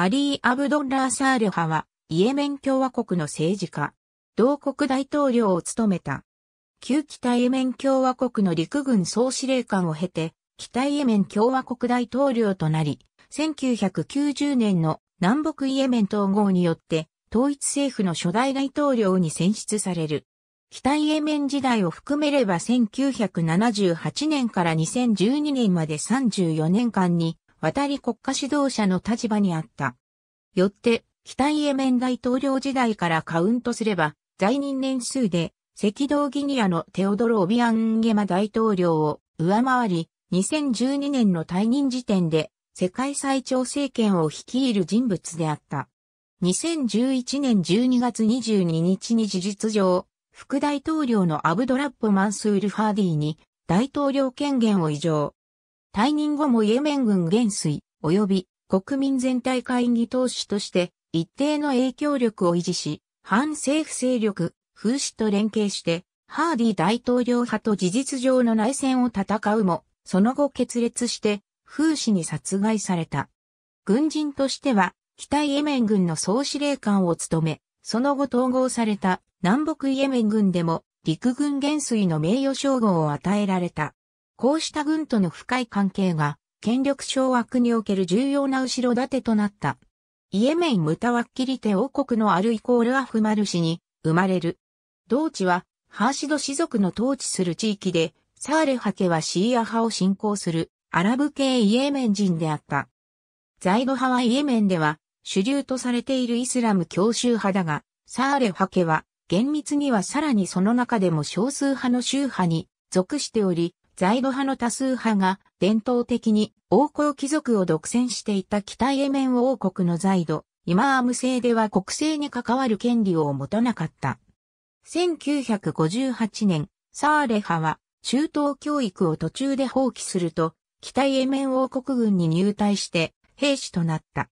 アリー・アブドッラー・サール派は、イエメン共和国の政治家、同国大統領を務めた。旧北イエメン共和国の陸軍総司令官を経て、北イエメン共和国大統領となり、1990年の南北イエメン統合によって、統一政府の初代大統領に選出される。北イエメン時代を含めれば1978年から2012年まで34年間に渡り国家指導者の立場にあった。よって、北イエメン大統領時代からカウントすれば、在任年数で、赤道ギニアのテオドロ・オビアン・ゲマ大統領を上回り、2012年の退任時点で世界最長政権を率いる人物であった。2011年12月22日に事実上、副大統領のアブドラッポ・マンスール・ファーディに大統領権限を移譲。退任後もイエメン軍元帥、及び国民全体会議党首として一定の影響力を維持し、反政府勢力、風刺と連携して、ハーディ大統領派と事実上の内戦を戦うも、その後決裂して、風刺に殺害された。軍人としては、北イエメン軍の総司令官を務め、その後統合された南北イエメン軍でも陸軍元帥の名誉称号を与えられた。こうした軍との深い関係が、権力掌握における重要な後ろ盾となった。イエメン・ムタワッキリテ王国のアルイコール・アフマル氏に生まれる。同地は、ハーシド氏族の統治する地域で、サーレハ家はシーア派を信仰するアラブ系イエメン人であった。ザイド派はイエメンでは主流とされているイスラム教宗派だが、サーレハ家は厳密にはさらにその中でも少数派の宗派に属しており、在度派の多数派が伝統的に王侯貴族を独占していた北イエメン王国の在度、イマーム制では国政に関わる権利を持たなかった。1958年、サーレ派は中東教育を途中で放棄すると、北イエメン王国軍に入隊して兵士となった。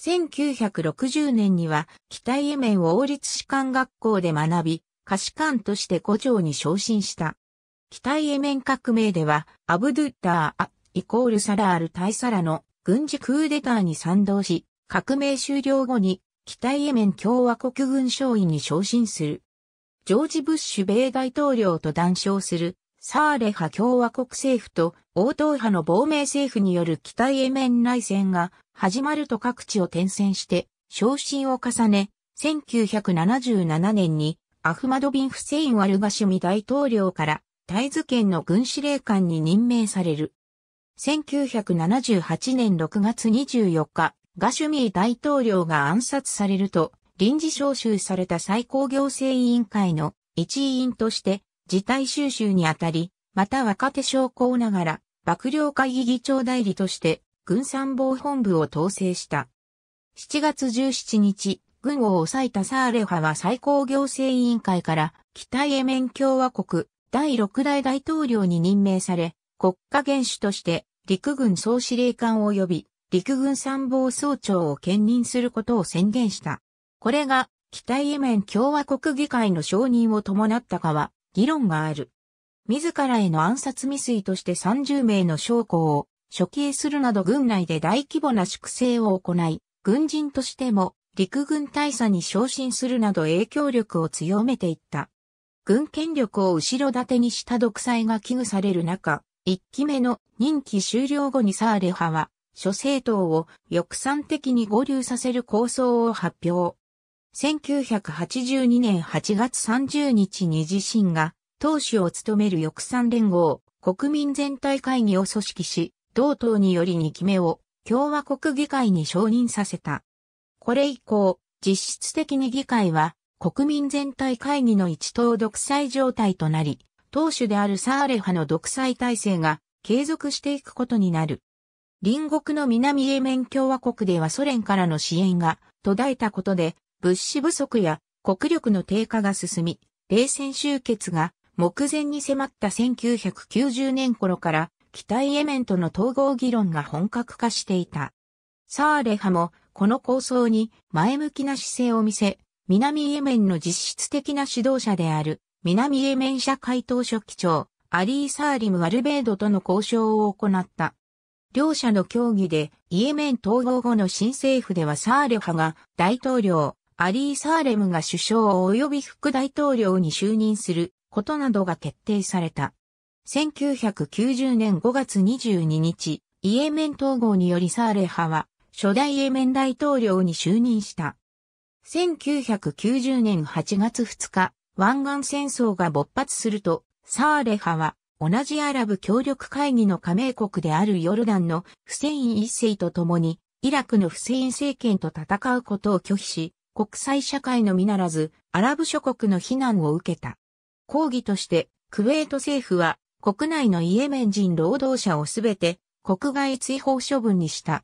1960年には北イエメン王立士官学校で学び、歌士官として五条に昇進した。北イエメン革命では、アブドゥッター・ア・イコール・サラール・大サラの軍事クーデターに賛同し、革命終了後に、北イエメン共和国軍将尉に昇進する。ジョージ・ブッシュ米大統領と談笑する、サーレ派共和国政府と王党派の亡命政府による北イエメン内戦が始まると各地を転戦して、昇進を重ね、1977年にアフマドビン・フセイン・ワルガシュミ大統領から大津県の軍司令官に任命される。1978年6月24日、ガシュミー大統領が暗殺されると、臨時招集された最高行政委員会の一委員として、事態収集にあたり、また若手将校ながら、幕僚会議議長代理として、軍参謀本部を統制した。7月17日、軍を抑えたサーレ派は最高行政委員会から、北イエメン共和国、第6代大統領に任命され、国家元首として陸軍総司令官及び陸軍参謀総長を兼任することを宣言した。これが北イエメン共和国議会の承認を伴ったかは議論がある。自らへの暗殺未遂として30名の将校を処刑するなど軍内で大規模な粛清を行い、軍人としても陸軍大佐に昇進するなど影響力を強めていった。軍権力を後ろ盾にした独裁が危惧される中、1期目の任期終了後にサーレ派は、諸政党を翼賛的に合流させる構想を発表。1982年8月30日に自身が党首を務める翼賛連合国民全体会議を組織し、同党により2期目を共和国議会に承認させた。これ以降、実質的に議会は国民全体会議の一党独裁状態となり、党首であるサーレ派の独裁体制が継続していくことになる。隣国の南イエメン共和国ではソ連からの支援が途絶えたことで物資不足や国力の低下が進み、冷戦終結が目前に迫った1990年頃から北イエメンとの統合議論が本格化していた。サーレ派もこの構想に前向きな姿勢を見せ、南イエメンの実質的な指導者である、南イエメン社会党書記長、アリー・サーリム・アルベードとの交渉を行った。両者の協議で、イエメン統合後の新政府ではサーレ派が大統領、アリー・サーレムが首相及び副大統領に就任することなどが決定された。1990年5月22日、イエメン統合によりサーレ派は初代イエメン大統領に就任した。1990年8月2日、湾岸戦争が勃発すると、サーレ派は、同じアラブ協力会議の加盟国であるヨルダンのフセイン一世と共に、イラクのフセイン政権と戦うことを拒否し、国際社会のみならず、アラブ諸国の非難を受けた。抗議として、クウェート政府は、国内のイエメン人労働者をすべて、国外追放処分にした。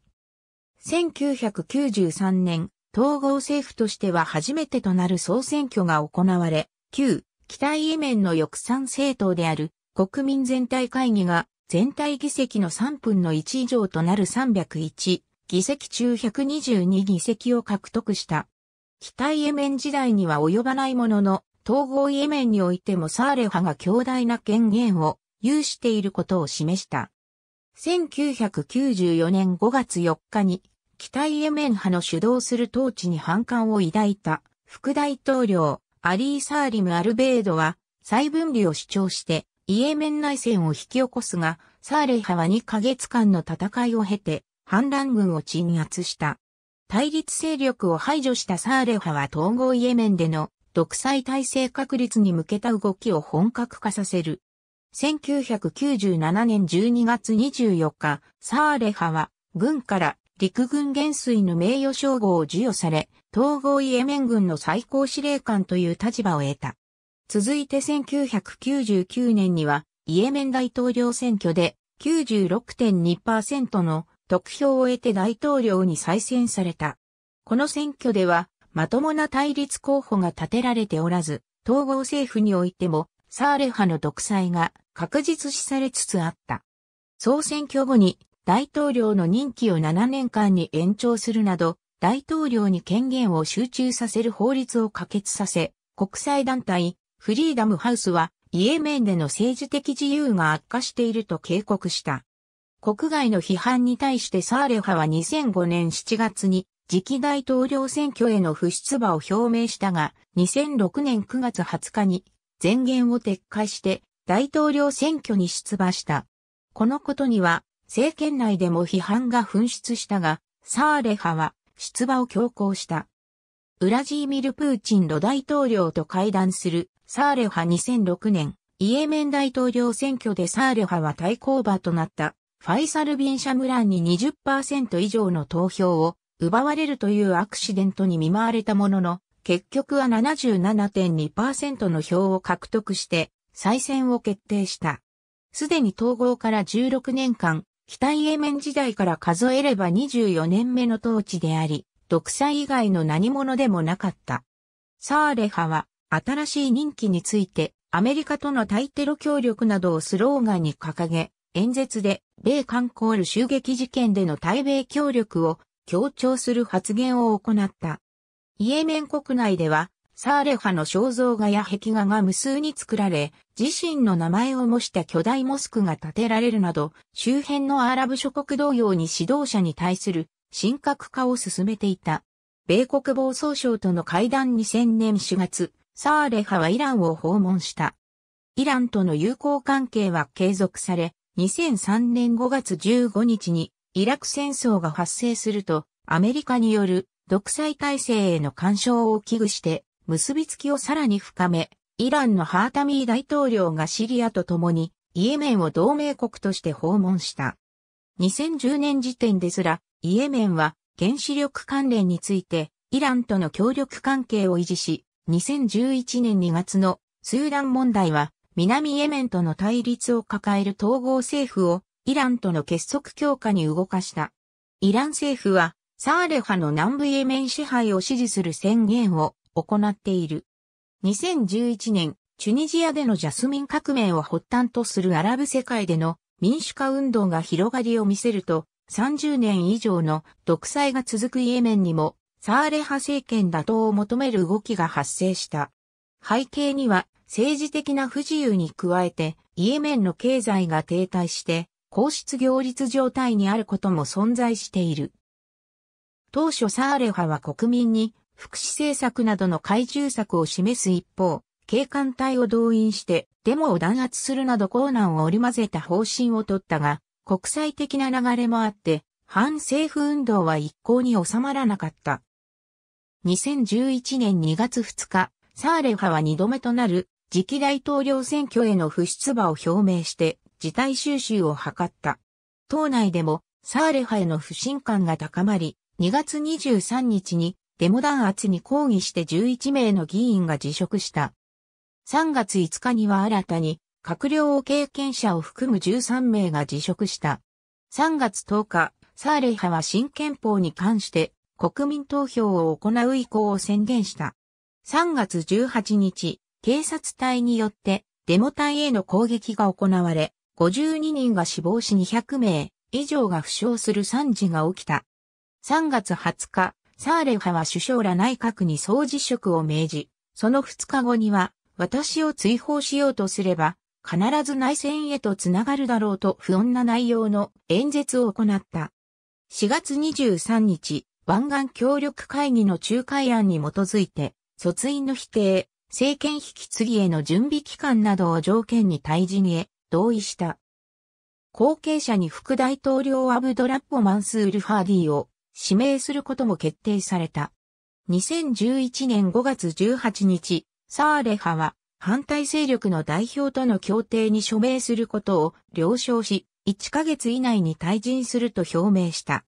1993年、統合政府としては初めてとなる総選挙が行われ、旧、北イエメンの翼賛政党である国民全体会議が全体議席の3分の1以上となる301議席中122議席を獲得した。北イエメン時代には及ばないものの、統合イエメンにおいてもサーレ派が強大な権限を有していることを示した。1994年5月4日に北イエメン派の主導する統治に反感を抱いた副大統領アリー・サーリム・アルベードは再分離を主張してイエメン内戦を引き起こすが、サーレイ派は2ヶ月間の戦いを経て反乱軍を鎮圧した。対立勢力を排除したサーレ派は統合イエメンでの独裁体制確立に向けた動きを本格化させる。1997年12月24日、サーレ派は軍から陸軍元帥の名誉称号を授与され、統合イエメン軍の最高司令官という立場を得た。続いて1999年には、イエメン大統領選挙で96.2%の得票を得て大統領に再選された。この選挙では、まともな対立候補が立てられておらず、統合政府においても、サーレ派の独裁が確実視されつつあった。総選挙後に大統領の任期を7年間に延長するなど、大統領に権限を集中させる法律を可決させ、国際団体、フリーダムハウスは、イエメンでの政治的自由が悪化していると警告した。国外の批判に対してサーレ派は2005年7月に次期大統領選挙への不出馬を表明したが、2006年9月20日に前言を撤回して大統領選挙に出馬した。このことには政権内でも批判が噴出したが、サーレ派は出馬を強行した。ウラジーミル・プーチンの大統領と会談するサーレ派2006年、イエメン大統領選挙でサーレ派は対抗馬となったファイサル・ビン・シャムランに20%以上の投票を奪われるというアクシデントに見舞われたものの、結局は77.2%の票を獲得して再選を決定した。すでに統合から16年間、北イエメン時代から数えれば24年目の統治であり、独裁以外の何者でもなかった。サーレ派は、新しい任期について、アメリカとの対テロ協力などをスローガンに掲げ、演説で、米韓コール襲撃事件での対米協力を強調する発言を行った。イエメン国内では、サーレ派の肖像画や壁画が無数に作られ、自身の名前を模した巨大モスクが建てられるなど、周辺のアラブ諸国同様に指導者に対する神格化を進めていた。米国防総省との会談2000年4月、サーレ派はイランを訪問した。イランとの友好関係は継続され、2003年5月15日にイラク戦争が発生すると、アメリカによる独裁体制への干渉を危惧して、結びつきをさらに深め、イランのハータミー大統領がシリアと共に、イエメンを同盟国として訪問した。2010年時点ですら、イエメンは原子力関連について、イランとの協力関係を維持し、2011年2月のスーダン問題は、南イエメンとの対立を抱える統合政府を、イランとの結束強化に動かした。イラン政府は、サーレ派の南部イエメン支配を支持する宣言を行っている。2011年、チュニジアでのジャスミン革命を発端とするアラブ世界での民主化運動が広がりを見せると、30年以上の独裁が続くイエメンにも、サーレ派政権打倒を求める動きが発生した。背景には、政治的な不自由に加えて、イエメンの経済が停滞して、皇室行立状態にあることも存在している。当初サーレ派は国民に福祉政策などの懐中策を示す一方、警官隊を動員してデモを弾圧するなど困難を織り交ぜた方針をとったが、国際的な流れもあって、反政府運動は一向に収まらなかった。2011年2月2日、サーレ派は2度目となる次期大統領選挙への不出馬を表明して事態収集を図った。党内でもサーレ派への不信感が高まり、2月23日にデモ弾圧に抗議して11名の議員が辞職した。3月5日には新たに閣僚を経験者を含む13名が辞職した。3月10日、サーレイ派は新憲法に関して国民投票を行う意向を宣言した。3月18日、警察隊によってデモ隊への攻撃が行われ、52人が死亡し200名以上が負傷する惨事が起きた。3月20日、サーレ派は首相ら内閣に総辞職を命じ、その2日後には、私を追放しようとすれば、必ず内戦へとつながるだろうと不穏な内容の演説を行った。4月23日、湾岸協力会議の仲介案に基づいて、訴追の否定、政権引き継ぎへの準備期間などを条件に退陣へ同意した。後継者に副大統領アブドラッポ・マンスール・ファーディを指名することも決定された。2011年5月18日、サーレ派は反対勢力の代表との協定に署名することを了承し、1ヶ月以内に退陣すると表明した。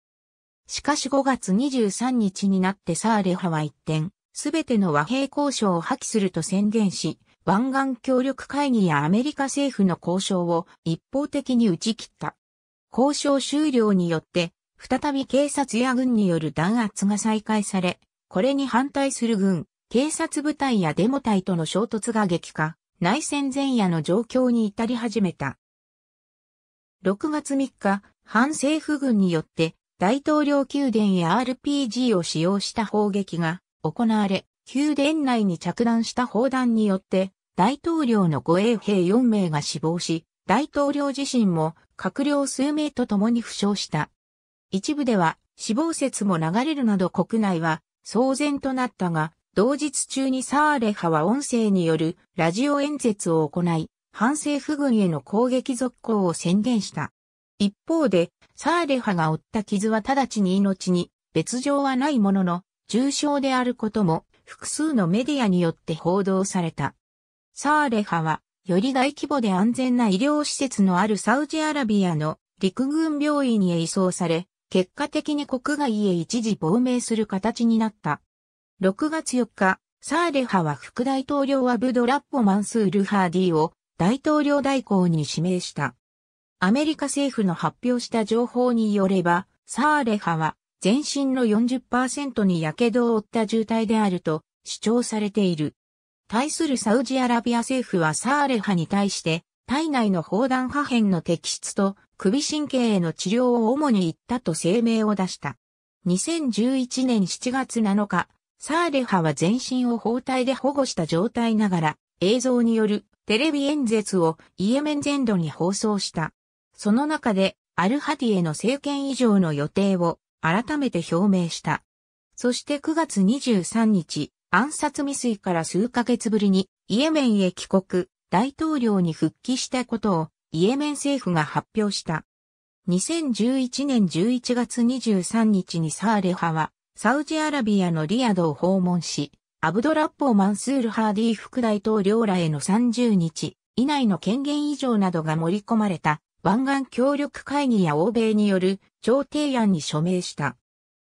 しかし5月23日になってサーレ派は一転、すべての和平交渉を破棄すると宣言し、湾岸協力会議やアメリカ政府の交渉を一方的に打ち切った。交渉終了によって再び警察や軍による弾圧が再開され、これに反対する軍、警察部隊やデモ隊との衝突が激化、内戦前夜の状況に至り始めた。6月3日、反政府軍によって大統領宮殿や RPG を使用した砲撃が行われ、宮殿内に着弾した砲弾によって大統領の護衛兵4名が死亡し、大統領自身も閣僚数名と共に負傷した。一部では死亡説も流れるなど国内は騒然となったが、同日中にサーレ派は音声によるラジオ演説を行い、反政府軍への攻撃続行を宣言した。一方で、サーレ派が負った傷は直ちに命に別状はないものの、重傷であることも複数のメディアによって報道された。サーレ派は、より大規模で安全な医療施設のあるサウジアラビアの陸軍病院へ移送され、結果的に国外へ一時亡命する形になった。6月4日、サーレハは副大統領アブドラッポ・マンスール・ハーディを大統領代行に指名した。アメリカ政府の発表した情報によれば、サーレハは全身の40%に火傷を負った重体であると主張されている。対するサウジアラビア政府はサーレハに対して、体内の砲弾破片の摘出と首神経への治療を主に言ったと声明を出した。2011年7月7日、サーレハは全身を包帯で保護した状態ながら、映像によるテレビ演説をイエメン全土に放送した。その中で、アルハディへの政権以上の予定を改めて表明した。そして9月23日、暗殺未遂から数ヶ月ぶりにイエメンへ帰国、大統領に復帰したことをイエメン政府が発表した。2011年11月23日にサーレ派は、サウジアラビアのリアドを訪問し、アブドラッポー・マンスール・ハーディ副大統領らへの30日以内の権限以上などが盛り込まれた湾岸協力会議や欧米による調停案に署名した。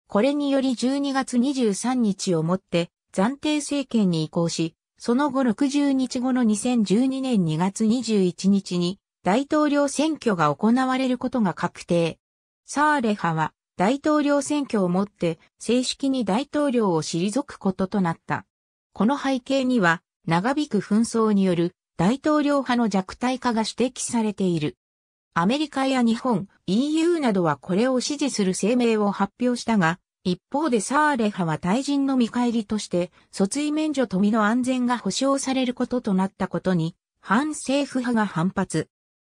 これにより12月23日をもって暫定政権に移行し、その後60日後の2012年2月21日に大統領選挙が行われることが確定。サーレ派は大統領選挙をもって正式に大統領を退くこととなった。この背景には長引く紛争による大統領派の弱体化が指摘されている。アメリカや日本、EU などはこれを支持する声明を発表したが、一方でサーレ派は退陣の見返りとして、訴追免除と身の安全が保障されることとなったことに、反政府派が反発。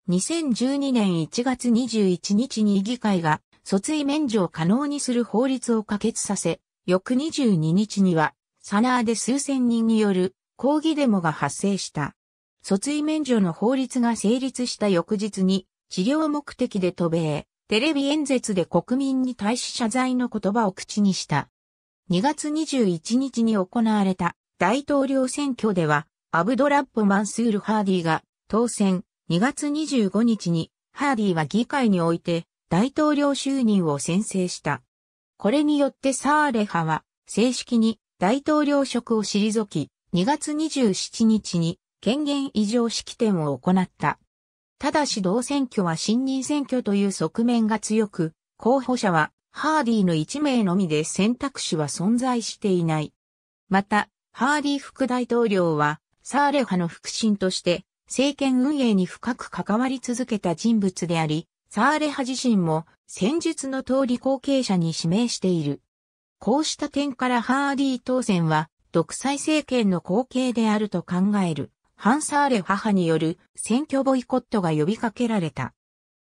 2012年1月21日に議会が訴追免除を可能にする法律を可決させ、翌22日には、サナーで数千人による抗議デモが発生した。訴追免除の法律が成立した翌日に、治療目的で渡米、テレビ演説で国民に対し謝罪の言葉を口にした。2月21日に行われた大統領選挙では、アブドラッポ・マンスール・ハーディが当選、2月25日にハーディは議会において大統領就任を宣誓した。これによってサーレ派は正式に大統領職を退き、2月27日に権限異常式典を行った。ただし同選挙は信任選挙という側面が強く、候補者はハーディの1名のみで選択肢は存在していない。また、ハーディ副大統領はサーレ派の腹心として政権運営に深く関わり続けた人物であり、サーレ派自身も戦術の通り後継者に指名している。こうした点からハーディー当選は独裁政権の後継であると考える。ハンサーレ母による選挙ボイコットが呼びかけられた。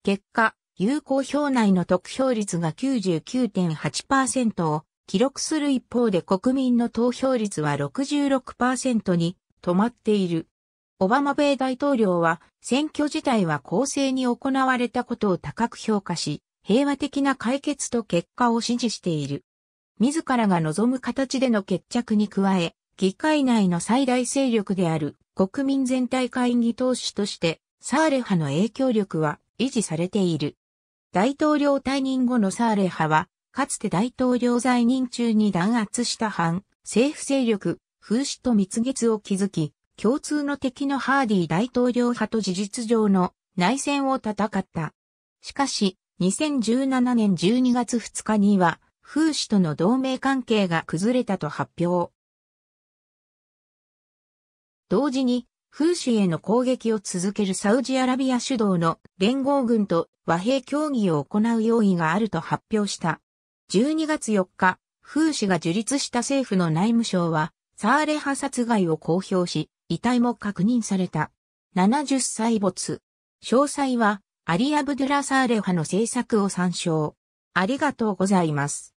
結果、有効票内の得票率が99.8%を記録する一方で国民の投票率は66%に止まっている。オバマ米大統領は選挙自体は公正に行われたことを高く評価し、平和的な解決と結果を支持している。自らが望む形での決着に加え、議会内の最大勢力である国民全体会議党首として、サーレ派の影響力は維持されている。大統領退任後のサーレ派は、かつて大統領在任中に弾圧した反政府勢力、風刺と蜜月を築き、共通の敵のハーディ大統領派と事実上の内戦を戦った。しかし、2017年12月2日には、フー氏との同盟関係が崩れたと発表。同時に、フー氏への攻撃を続けるサウジアラビア主導の連合軍と和平協議を行う用意があると発表した。12月4日、フー氏が樹立した政府の内務省は、サーレ派殺害を公表し、遺体も確認された。70歳没。詳細は、アリ・アブドゥラサーレ派の制作を参照。ありがとうございます。